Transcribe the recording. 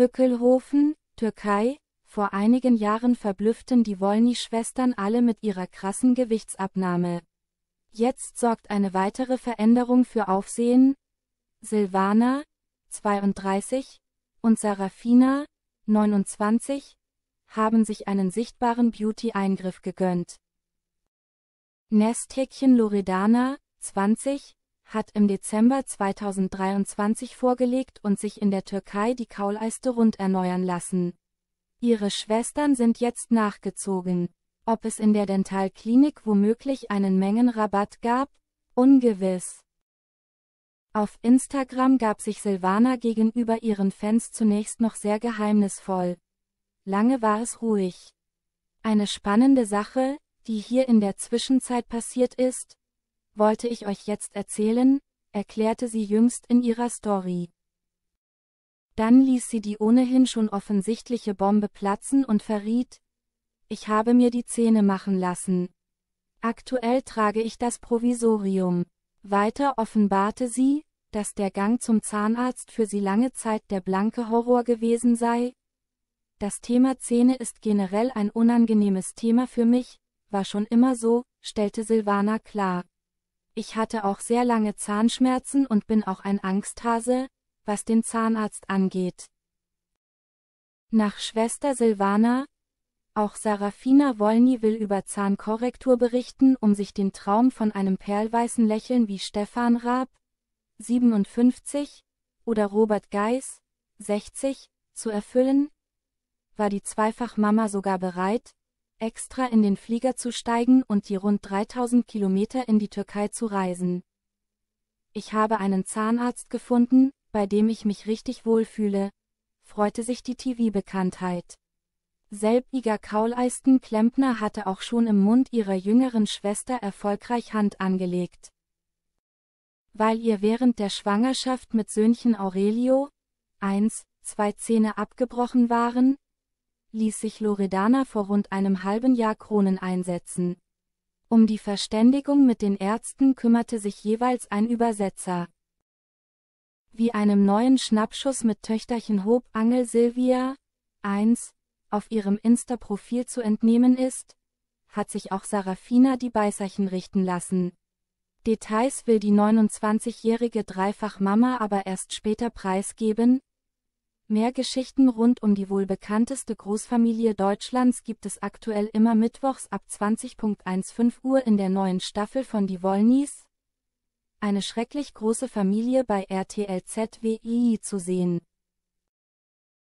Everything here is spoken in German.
Hückelhofen, Türkei, vor einigen Jahren verblüfften die Wollny-Schwestern alle mit ihrer krassen Gewichtsabnahme. Jetzt sorgt eine weitere Veränderung für Aufsehen. Silvana, 32, und Sarafina, 29, haben sich einen sichtbaren Beauty-Eingriff gegönnt. Nesthäkchen Loredana, 20, hat im Dezember 2023 vorgelegt und sich in der Türkei die Kauleiste rund erneuern lassen. Ihre Schwestern sind jetzt nachgezogen. Ob es in der Dentalklinik womöglich einen Mengenrabatt gab? Ungewiss. Auf Instagram gab sich Silvana gegenüber ihren Fans zunächst noch sehr geheimnisvoll. Lange war es ruhig. Eine spannende Sache, die hier in der Zwischenzeit passiert ist, wollte ich euch jetzt erzählen, erklärte sie jüngst in ihrer Story. Dann ließ sie die ohnehin schon offensichtliche Bombe platzen und verriet, ich habe mir die Zähne machen lassen. Aktuell trage ich das Provisorium. Weiter offenbarte sie, dass der Gang zum Zahnarzt für sie lange Zeit der blanke Horror gewesen sei. Das Thema Zähne ist generell ein unangenehmes Thema für mich, war schon immer so, stellte Silvana klar. Ich hatte auch sehr lange Zahnschmerzen und bin auch ein Angsthase, was den Zahnarzt angeht. Nach Schwester Silvana, auch Sarafina Wolny will über Zahnkorrektur berichten, um sich den Traum von einem perlweißen Lächeln wie Stefan Raab, 57, oder Robert Geis, 60, zu erfüllen, war die Zweifachmama sogar bereit, extra in den Flieger zu steigen und die rund 3000 Kilometer in die Türkei zu reisen. Ich habe einen Zahnarzt gefunden, bei dem ich mich richtig wohlfühle, freute sich die TV-Bekanntheit. Selbiger Kauleisten Klempner hatte auch schon im Mund ihrer jüngeren Schwester erfolgreich Hand angelegt. Weil ihr während der Schwangerschaft mit Söhnchen Aurelio, 1, zwei Zähne abgebrochen waren, ließ sich Loredana vor rund einem halben Jahr Kronen einsetzen. Um die Verständigung mit den Ärzten kümmerte sich jeweils ein Übersetzer. Wie einem neuen Schnappschuss mit Töchterchen hob Angel Silvia 1 auf ihrem Insta-Profil zu entnehmen ist, hat sich auch Sarafina die Beißerchen richten lassen. Details will die 29-jährige Dreifachmama aber erst später preisgeben, Mehr Geschichten rund um die wohl bekannteste Großfamilie Deutschlands gibt es aktuell immer mittwochs ab 20.15 Uhr in der neuen Staffel von Die Wollnies. Eine schrecklich große Familie bei RTL ZWI zu sehen.